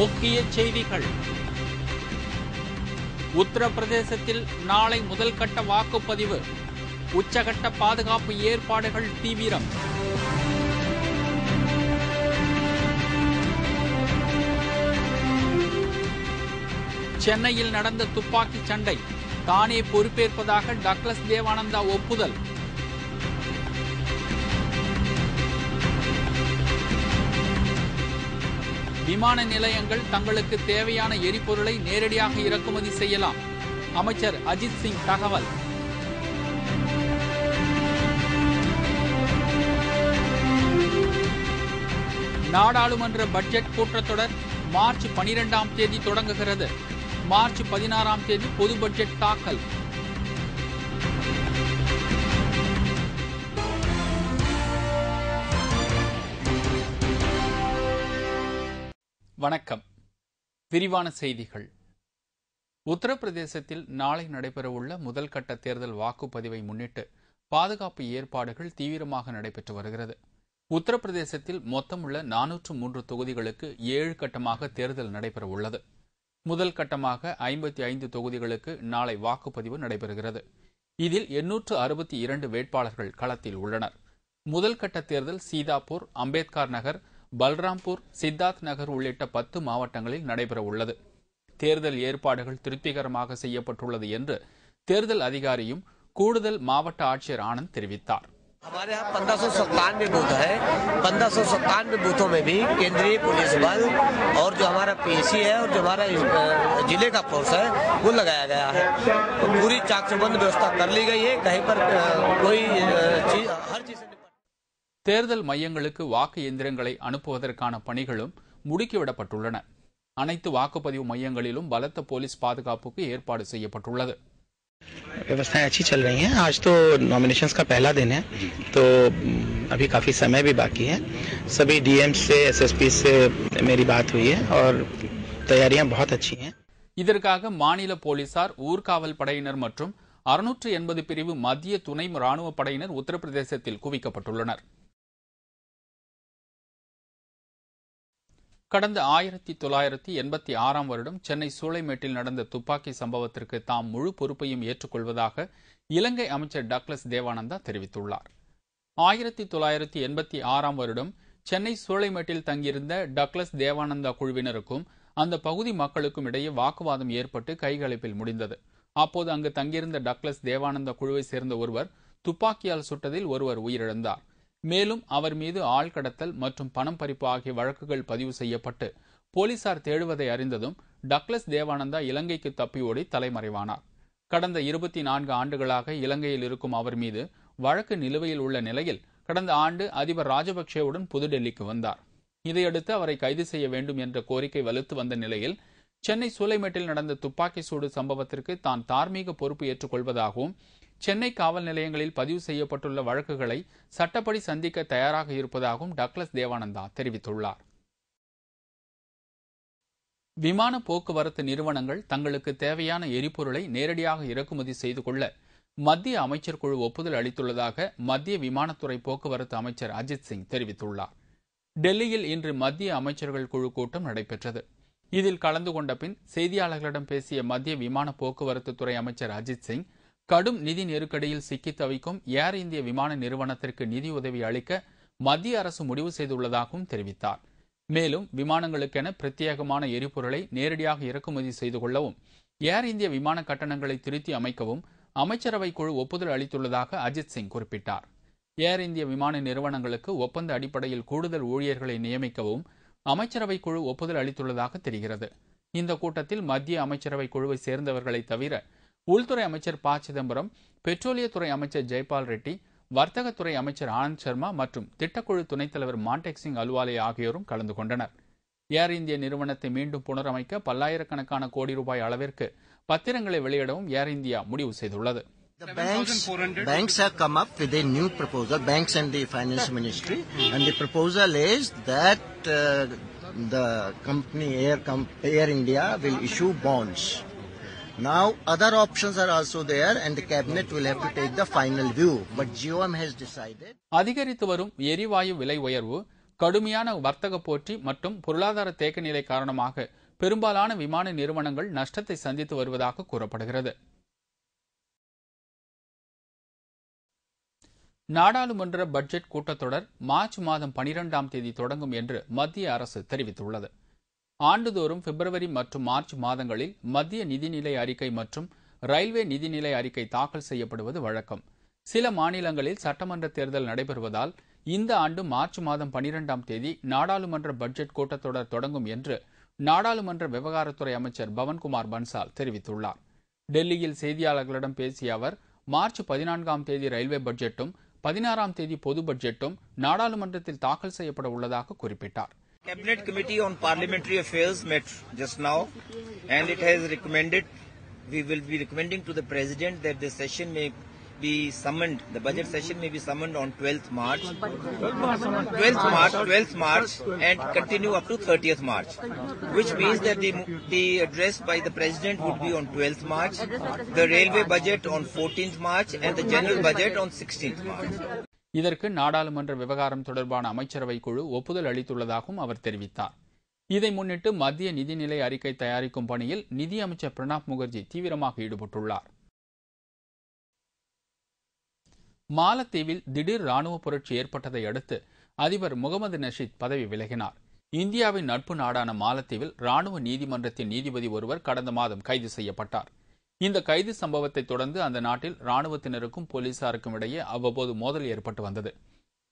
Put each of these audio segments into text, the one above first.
முக்கிய செய்திகள் உத்தரப்பிரதேசத்தில் நாளை முதல் கட்ட வாக்குப்பதிவு உச்சகட்ட பாதுகாப்பு ஏற்பாடுகள் தீவிரம் சென்னையில் நடந்த துப்பாக்கி சண்டை தானே பொறுப்பேற்பதாக டக்ளஸ் தேவானந்தா ஒப்புதல் விமான நிலையங்கள் தங்களுக்கு தேவையான எரிபொருளை நேரடியாக இறக்குமதி செய்யலாம் அமைச்சர் அஜித் சிங் தகவல் நாடாளுமன்ற பட்ஜெட் கூட்டத்தொடர் மார்ச் பனிரெண்டாம் தேதி தொடங்குகிறது மார்ச் பதினாறாம் தேதி பொது பட்ஜெட் தாக்கல் வணக்கம் விரிவான செய்திகள் உத்தரப்பிரதேசத்தில் நாளை நடைபெறவுள்ள முதல் கட்ட தேர்தல் வாக்குப்பதிவை முன்னிட்டு பாதுகாப்பு ஏற்பாடுகள் தீவிரமாக நடைபெற்று வருகிறது உத்தரப்பிரதேசத்தில் மொத்தமுள்ள நானூற்று மூன்று தொகுதிகளுக்கு ஏழு கட்டமாக தேர்தல் நடைபெறவுள்ளது முதல் கட்டமாக ஐம்பத்தி ஐந்து தொகுதிகளுக்கு நாளை வாக்குப்பதிவு நடைபெறுகிறது இதில் எண்ணூற்று அறுபத்தி இரண்டு வேட்பாளர்கள் களத்தில் உள்ளனர் முதல் கட்ட தேர்தல் சீதாப்பூர் அம்பேத்கர் நகர் பல்ராம்பூர் சித்தார்த் நகர் உள்ளிட்ட பத்து மாவட்டங்களில் நடைபெற உள்ளது தேர்தல் ஏற்பாடுகள் திருப்திகரமாக செய்யப்பட்டுள்ளது என்று தேர்தல் அதிகாரியும் கூடுதல் மாவட்ட ஆட்சியர் ஆனந்த் தெரிவித்தார் हमारे यहाँ पंद्रह सौ सत्तानवे बूथ है पंद्रह सौ सत्तानवे बूथों में भी केंद्रीय पुलिस बल और जो हमारा पीएसी है और जो हमारा जिले का फोर्स है वो लगाया गया है तो पूरी चाक व्यवस्था कर ली गई है कहीं पर कोई चीज हर चीज தேர்தல் மையங்களுக்கு வாக்கு எந்திரங்களை அனுப்புவதற்கான பணிகளும் முடுக்கிவிடப்பட்டுள்ளன அனைத்து வாக்குப்பதிவு மையங்களிலும் பலத்த போலீஸ் பாதுகாப்புக்கு ஏற்பாடு செய்யப்பட்டுள்ளது व्यवस्थाएं अच्छी चल रही हैं आज तो नॉमिनेशन का पहला दिन है तो अभी काफ़ी समय भी बाकी है सभी डीएम से एसएसपी से मेरी बात हुई है और तैयारियां बहुत अच्छी हैं இதற்காக மாநில போலீசார் ஊர்காவல் படையினர் மற்றும் அறுநூற்று எண்பது பிரிவு மத்திய துணை ராணுவ படையினர் உத்தரப்பிரதேசத்தில் குவிக்கப்பட்டுள்ளனர் கடந்த ஆயிரத்தி தொள்ளாயிரத்தி எண்பத்தி ஆறாம் வருடம் சென்னை சூளைமேட்டில் நடந்த துப்பாக்கி சம்பவத்திற்கு தாம் முழு பொறுப்பையும் ஏற்றுக்கொள்வதாக இலங்கை அமைச்சர் டக்ளஸ் தேவானந்தா தெரிவித்துள்ளார் ஆயிரத்தி தொள்ளாயிரத்தி எண்பத்தி ஆறாம் வருடம் சென்னை சூளைமேட்டில் தங்கியிருந்த டக்ளஸ் தேவானந்தா குழுவினருக்கும் அந்த பகுதி மக்களுக்கும் இடையே வாக்குவாதம் ஏற்பட்டு கைகலைப்பில் முடிந்தது அப்போது அங்கு தங்கியிருந்த டக்ளஸ் தேவானந்தா குழுவை சேர்ந்த ஒருவர் துப்பாக்கியால் சுட்டதில் ஒருவர் உயிரிழந்தார் மேலும் அவர் மீது ஆள்கடத்தல் மற்றும் பணம் பறிப்பு ஆகிய வழக்குகள் பதிவு செய்யப்பட்டு போலீசார் தேடுவதை அறிந்ததும் டக்ளஸ் தேவானந்தா இலங்கைக்கு தப்பியோடி தலைமறைவானார் கடந்த இருபத்தி நான்கு ஆண்டுகளாக இலங்கையில் இருக்கும் அவர் மீது வழக்கு நிலுவையில் உள்ள நிலையில் கடந்த ஆண்டு அதிபர் ராஜபக்சேவுடன் புதுடெல்லிக்கு வந்தார் இதையடுத்து அவரை கைது செய்ய வேண்டும் என்ற கோரிக்கை வலுத்து வந்த நிலையில் சென்னை சூளைமேட்டில் நடந்த துப்பாக்கி சூடு சம்பவத்திற்கு தான் தார்மீக பொறுப்பு ஏற்றுக்கொள்வதாகவும் சென்னை காவல் நிலையங்களில் பதிவு செய்யப்பட்டுள்ள வழக்குகளை சட்டப்படி சந்திக்க தயாராக இருப்பதாகவும் டக்ளஸ் தேவானந்தா தெரிவித்துள்ளார் விமான போக்குவரத்து நிறுவனங்கள் தங்களுக்கு தேவையான எரிபொருளை நேரடியாக இறக்குமதி செய்து கொள்ள மத்திய அமைச்சர் குழு ஒப்புதல் அளித்துள்ளதாக மத்திய விமானத்துறை போக்குவரத்து அமைச்சர் அஜித் சிங் தெரிவித்துள்ளார் டெல்லியில் இன்று மத்திய அமைச்சர்கள் குழு கூட்டம் நடைபெற்றது இதில் கலந்து கொண்ட பின் செய்தியாளர்களிடம் பேசிய மத்திய விமான போக்குவரத்து துறை அமைச்சர் அஜித் சிங் கடும் நிதி நெருக்கடியில் சிக்கி தவிக்கும் ஏர் இந்திய விமான நிறுவனத்திற்கு நிதியுதவி அளிக்க மத்திய அரசு முடிவு செய்துள்ளதாகவும் தெரிவித்தார் மேலும் விமானங்களுக்கென பிரத்யேகமான எரிபொருளை நேரடியாக இறக்குமதி செய்து கொள்ளவும் ஏர் இந்திய விமான கட்டணங்களை திருத்தி அமைக்கவும் அமைச்சரவை குழு ஒப்புதல் அளித்துள்ளதாக அஜித் சிங் குறிப்பிட்டார் ஏர் இந்திய விமான நிறுவனங்களுக்கு ஒப்பந்த அடிப்படையில் கூடுதல் ஊழியர்களை நியமிக்கவும் அமைச்சரவை குழு ஒப்புதல் அளித்துள்ளதாக தெரிகிறது இந்த கூட்டத்தில் மத்திய அமைச்சரவை குழுவை சேர்ந்தவர்களை தவிர உள்துறை அமைச்சர் ப சிதம்பரம் பெட்ரோலியத்துறை அமைச்சர் ஜெய்பால் ரெட்டி வர்த்தகத்துறை அமைச்சர் ஆனந்த் சர்மா மற்றும் திட்டக்குழு துணைத் தலைவர் மாண்டேக் சிங் அலுவாலே ஆகியோரும் கலந்து கொண்டனர் ஏர் இந்திய நிறுவனத்தை மீண்டும் புனரமைக்க பல்லாயிரக்கணக்கான கோடி ரூபாய் அளவிற்கு பத்திரங்களை வெளியிடவும் ஏர் இந்தியா முடிவு செய்துள்ளது The banks, banks have come up with a new proposal, banks and the finance ministry, and the proposal is that uh, the company Air, Air India will issue bonds. Now other options are also there and the cabinet will have to take the final view. But GOM has decided. அதிகரித்து வரும் எரிவாயு விலை உயர்வு கடுமையான வர்த்தக போற்றி மற்றும் பொருளாதார தேக்க நிலை காரணமாக பெரும்பாலான விமான நிறுவனங்கள் நஷ்டத்தை சந்தித்து வருவதாக கூறப்படுகிறது நாடாளுமன்ற பட்ஜெட் கூட்டத்தொடர் மார்ச் மாதம் பனிரெண்டாம் தேதி தொடங்கும் என்று மத்திய அரசு தெரிவித்துள்ளது ஆண்டுதோறும் பிப்ரவரி மற்றும் மார்ச் மாதங்களில் மத்திய நிதிநிலை அறிக்கை மற்றும் ரயில்வே நிதிநிலை அறிக்கை தாக்கல் செய்யப்படுவது வழக்கம் சில மாநிலங்களில் சட்டமன்ற தேர்தல் நடைபெறுவதால் இந்த ஆண்டு மார்ச் மாதம் பனிரெண்டாம் தேதி நாடாளுமன்ற பட்ஜெட் கூட்டத்தொடர் தொடங்கும் என்று நாடாளுமன்ற விவகாரத்துறை அமைச்சர் பவன்குமார் பன்சால் தெரிவித்துள்ளார் டெல்லியில் செய்தியாளர்களிடம் பேசிய அவர் மார்ச் பதினான்காம் தேதி ரயில்வே பட்ஜெட்டும் பதினாறாம் தேதி பொது பட்ஜெட்டும் நாடாளுமன்றத்தில் தாக்கல் செய்யப்பட உள்ளதாக குறிப்பிட்டார் Cabinet Committee on Parliamentary Affairs met just now and it has recommended, we will be recommending to the President that this session may be summoned, the budget session may be summoned on 12th March, 12th March, 12th March and continue up to 30th March, which means that the, the address by the President would be on 12th March, the railway budget on 14th March and the general budget on 16th March. இதற்கு நாடாளுமன்ற விவகாரம் தொடர்பான அமைச்சரவை குழு ஒப்புதல் அளித்துள்ளதாகவும் அவர் தெரிவித்தார் இதை முன்னிட்டு மத்திய நிதிநிலை அறிக்கை தயாரிக்கும் பணியில் நிதியமைச்சர் பிரணாப் முகர்ஜி தீவிரமாக ஈடுபட்டுள்ளார் மாலத்தீவில் திடீர் ராணுவ புரட்சி ஏற்பட்டதை அடுத்து அதிபர் முகமது நஷீத் பதவி விலகினார் இந்தியாவின் நட்பு நாடான மாலத்தீவில் ராணுவ நீதிமன்றத்தின் நீதிபதி ஒருவர் கடந்த மாதம் கைது செய்யப்பட்டார் இந்த கைது சம்பவத்தை தொடர்ந்து அந்த நாட்டில் ராணுவத்தினருக்கும் போலீசாருக்கும் இடையே அவ்வப்போது மோதல் ஏற்பட்டு வந்தது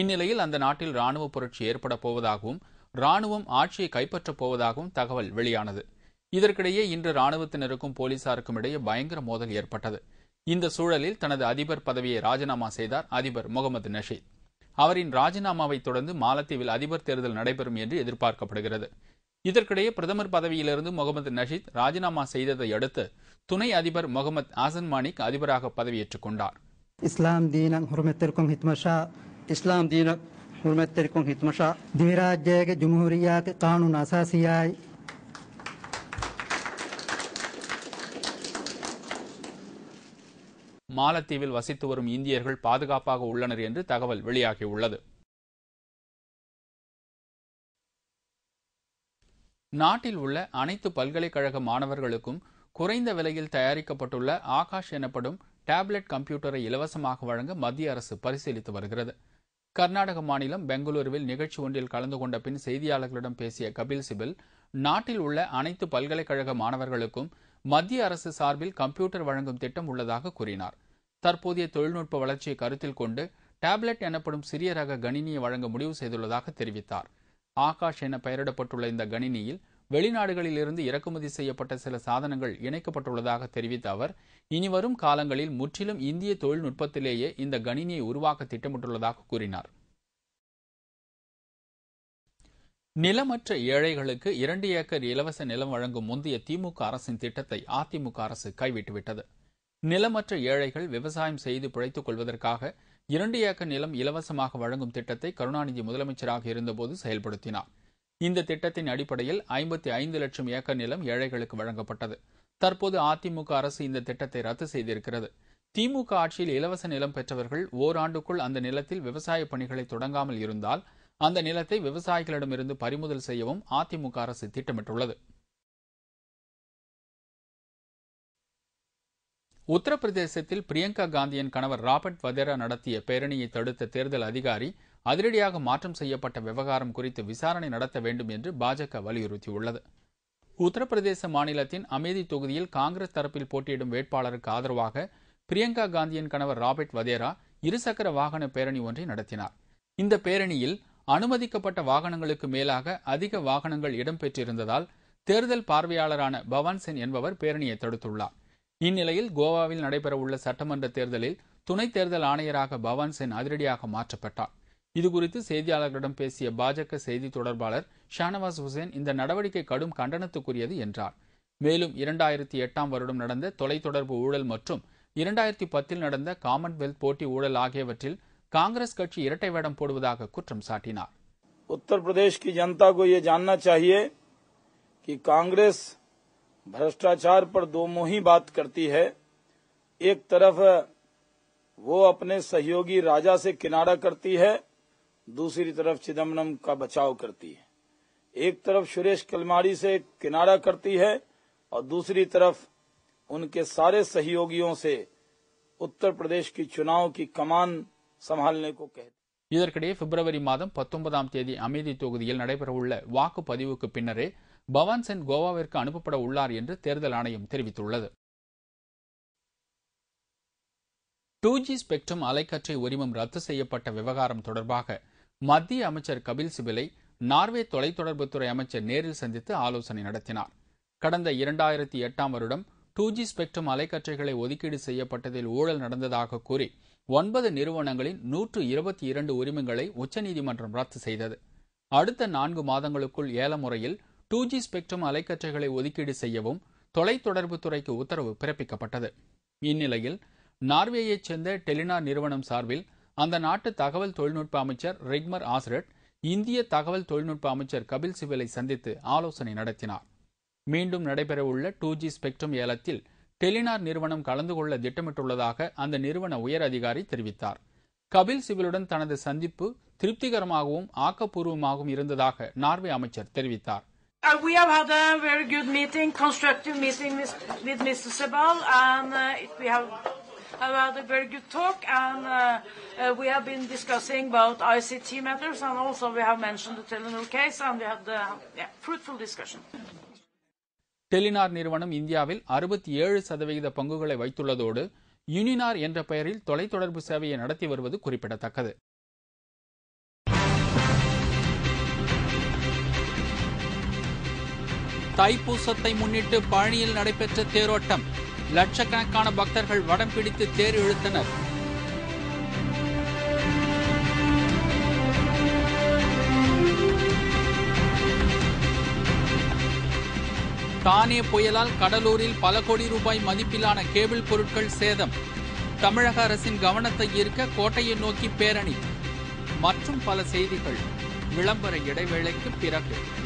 இந்நிலையில் அந்த நாட்டில் ராணுவ புரட்சி ஏற்பட போவதாகவும் ராணுவம் ஆட்சியை கைப்பற்றப் போவதாகவும் தகவல் வெளியானது இதற்கிடையே இன்று ராணுவத்தினருக்கும் போலீசாருக்கும் இடையே பயங்கர மோதல் ஏற்பட்டது இந்த சூழலில் தனது அதிபர் பதவியை ராஜினாமா செய்தார் அதிபர் முகமது நஷீத் அவரின் ராஜினாமாவை தொடர்ந்து மாலத்தீவில் அதிபர் தேர்தல் நடைபெறும் என்று எதிர்பார்க்கப்படுகிறது இதற்கிடையே பிரதமர் பதவியிலிருந்து முகமது நஷீத் ராஜினாமா செய்ததை அடுத்து துணை அதிபர் முகமது ஆசன் மாணிக் அதிபராக பதவியேற்றுக் கொண்டார் இஸ்லாம் தீனம் ஹித்மஷா இஸ்லாம் தீனம் ஹுர்மத்திற்கும் ஹித்மஷா திவிராஜ்யக ஜும்ஹூரியாக கானூன் அசாசியாய் மாலத்தீவில் வசித்து வரும் இந்தியர்கள் பாதுகாப்பாக உள்ளனர் என்று தகவல் வெளியாகியுள்ளது நாட்டில் உள்ள அனைத்து பல்கலைக்கழக மாணவர்களுக்கும் குறைந்த விலையில் தயாரிக்கப்பட்டுள்ள ஆகாஷ் எனப்படும் டேப்லெட் கம்ப்யூட்டரை இலவசமாக வழங்க மத்திய அரசு பரிசீலித்து வருகிறது கர்நாடக மாநிலம் பெங்களூருவில் நிகழ்ச்சி ஒன்றில் கலந்து கொண்ட பின் செய்தியாளர்களிடம் பேசிய கபில் சிபில் நாட்டில் உள்ள அனைத்து பல்கலைக்கழக மாணவர்களுக்கும் மத்திய அரசு சார்பில் கம்ப்யூட்டர் வழங்கும் திட்டம் உள்ளதாக கூறினார் தற்போதைய தொழில்நுட்ப வளர்ச்சியை கருத்தில் கொண்டு டேப்லெட் எனப்படும் சிறிய ரக கணினியை வழங்க முடிவு செய்துள்ளதாக தெரிவித்தார் ஆகாஷ் என பெயரிடப்பட்டுள்ள இந்த கணினியில் வெளிநாடுகளில் இருந்து இறக்குமதி செய்யப்பட்ட சில சாதனங்கள் இணைக்கப்பட்டுள்ளதாக தெரிவித்த அவர் இனிவரும் காலங்களில் முற்றிலும் இந்திய தொழில்நுட்பத்திலேயே இந்த கணினியை உருவாக்க திட்டமிட்டுள்ளதாக கூறினார் நிலமற்ற ஏழைகளுக்கு இரண்டு ஏக்கர் இலவச நிலம் வழங்கும் முந்தைய திமுக அரசின் திட்டத்தை அதிமுக அரசு கைவிட்டுவிட்டது நிலமற்ற ஏழைகள் விவசாயம் செய்து பிழைத்துக் கொள்வதற்காக இரண்டு ஏக்கர் நிலம் இலவசமாக வழங்கும் திட்டத்தை கருணாநிதி முதலமைச்சராக இருந்தபோது செயல்படுத்தினார் இந்த திட்டத்தின் அடிப்படையில் ஐம்பத்தி ஐந்து லட்சம் ஏக்கர் நிலம் ஏழைகளுக்கு வழங்கப்பட்டது தற்போது அதிமுக அரசு இந்த திட்டத்தை ரத்து செய்திருக்கிறது திமுக ஆட்சியில் இலவச நிலம் பெற்றவர்கள் ஓராண்டுக்குள் அந்த நிலத்தில் விவசாய பணிகளை தொடங்காமல் இருந்தால் அந்த நிலத்தை விவசாயிகளிடமிருந்து பறிமுதல் செய்யவும் அதிமுக அரசு திட்டமிட்டுள்ளது உத்தரப்பிரதேசத்தில் பிரியங்கா காந்தியின் கணவர் ராபர்ட் வதேரா நடத்திய பேரணியை தடுத்த தேர்தல் அதிகாரி அதிரடியாக மாற்றம் செய்யப்பட்ட விவகாரம் குறித்து விசாரணை நடத்த வேண்டும் என்று பாஜக வலியுறுத்தியுள்ளது உத்தரப்பிரதேச மாநிலத்தின் அமேதி தொகுதியில் காங்கிரஸ் தரப்பில் போட்டியிடும் வேட்பாளருக்கு ஆதரவாக பிரியங்கா காந்தியின் கணவர் ராபர்ட் வதேரா இருசக்கர வாகன பேரணி ஒன்றை நடத்தினார் இந்த பேரணியில் அனுமதிக்கப்பட்ட வாகனங்களுக்கு மேலாக அதிக வாகனங்கள் இடம்பெற்றிருந்ததால் தேர்தல் பார்வையாளரான பவான் சென் என்பவர் பேரணியை தடுத்துள்ளார் இந்நிலையில் கோவாவில் நடைபெறவுள்ள சட்டமன்ற தேர்தலில் துணைத் தேர்தல் ஆணையராக பவான் சென் அதிரடியாக மாற்றப்பட்டார் இதுகுறித்து செய்தியாளர்களிடம் பேசிய பாஜக செய்தி தொடர்பாளர் ஷானவாஸ் ஹுசேன் இந்த நடவடிக்கை கடும் கண்டனத்துக்குரியது என்றார் மேலும் இரண்டாயிரத்தி எட்டாம் வருடம் நடந்த தொலைத்தொடர்பு ஊழல் மற்றும் இரண்டாயிரத்தி பத்தில் நடந்த காமன்வெல்த் போட்டி ஊழல் ஆகியவற்றில் காங்கிரஸ் கட்சி இரட்டை வேடம் போடுவதாக குற்றம் சாட்டினார் உத்தரப்பிரதேஷ் கி ஜனதா கோ भ्रष्टाचार पर दो ही बात करती है एक तरफ वो अपने सहयोगी राजा से किनारा करती है दूसरी तरफ चिदम्बरम का बचाव करती है एक तरफ सुरेश कलमाड़ी से किनारा करती है और दूसरी तरफ उनके सारे सहयोगियों से उत्तर प्रदेश की चुनाव की कमान संभालने को कहती இதற்கிடையே பிப்ரவரி மாதம் பத்தொன்பதாம் தேதி அமேதி தொகுதியில் நடைபெறவுள்ள வாக்குப்பதிவுக்கு பின்னரே பவான் சென் கோவாவிற்கு அனுப்பப்பட உள்ளார் என்று தேர்தல் ஆணையம் தெரிவித்துள்ளது டூ ஜி ஸ்பெக்ட்ரம் அலைக்கற்றை உரிமம் ரத்து செய்யப்பட்ட விவகாரம் தொடர்பாக மத்திய அமைச்சர் கபில் சிபிலை நார்வே தொலைத்தொடர்புத்துறை அமைச்சர் நேரில் சந்தித்து ஆலோசனை நடத்தினார் கடந்த இரண்டாயிரத்தி எட்டாம் வருடம் டூ ஜி ஸ்பெக்ட்ரம் அலைக்கற்றைகளை ஒதுக்கீடு செய்யப்பட்டதில் ஊழல் நடந்ததாக கூறி ஒன்பது நிறுவனங்களின் நூற்று இருபத்தி இரண்டு உரிமங்களை உச்சநீதிமன்றம் ரத்து செய்தது அடுத்த நான்கு மாதங்களுக்குள் ஏல முறையில் டூ ஜி ஸ்பெக்ட்ரம் அலைக்கற்றைகளை ஒதுக்கீடு செய்யவும் தொலைத்தொடர்பு துறைக்கு உத்தரவு பிறப்பிக்கப்பட்டது இந்நிலையில் நார்வேயைச் சேர்ந்த டெலினார் நிறுவனம் சார்பில் அந்த நாட்டு தகவல் தொழில்நுட்ப அமைச்சர் ரெக்மர் ஆஸ்ரட் இந்திய தகவல் தொழில்நுட்ப அமைச்சர் கபில் சிபலை சந்தித்து ஆலோசனை நடத்தினார் மீண்டும் நடைபெறவுள்ள டூ ஜி ஸ்பெக்ட்ரம் ஏலத்தில் டெலினார் நிறுவனம் கலந்து கொள்ள திட்டமிட்டுள்ளதாக அந்த நிறுவன உயர் அதிகாரி தெரிவித்தார் கபில் சிபலுடன் தனது சந்திப்பு திருப்திகரமாகவும் ஆக்கப்பூர்வமாகவும் இருந்ததாக நார்வே அமைச்சர் தெரிவித்தார் Uh, we have had a very good meeting, constructive meeting with, with Mr. Sebal, and uh, it, we have, have, had a very good talk, and uh, uh, we have been discussing about ICT matters, and also we have mentioned the Telenor case, and we had a yeah, fruitful discussion. Telenor நிறுவனம் இந்தியாவில் அறுபத்தி ஏழு சதவிகித பங்குகளை வைத்துள்ளதோடு யூனினார் என்ற பெயரில் தொலைத்தொடர்பு சேவையை நடத்தி வருவது குறிப்பிடத்தக்கது தைப்பூசத்தை முன்னிட்டு பழனியில் நடைபெற்ற தேரோட்டம் லட்சக்கணக்கான பக்தர்கள் வடம் பிடித்து தேர் இழுத்தனர் தானே புயலால் கடலூரில் பல கோடி ரூபாய் மதிப்பிலான கேபிள் பொருட்கள் சேதம் தமிழக அரசின் கவனத்தை ஈர்க்க கோட்டையை நோக்கி பேரணி மற்றும் பல செய்திகள் விளம்பர இடைவேளைக்கு பிறகு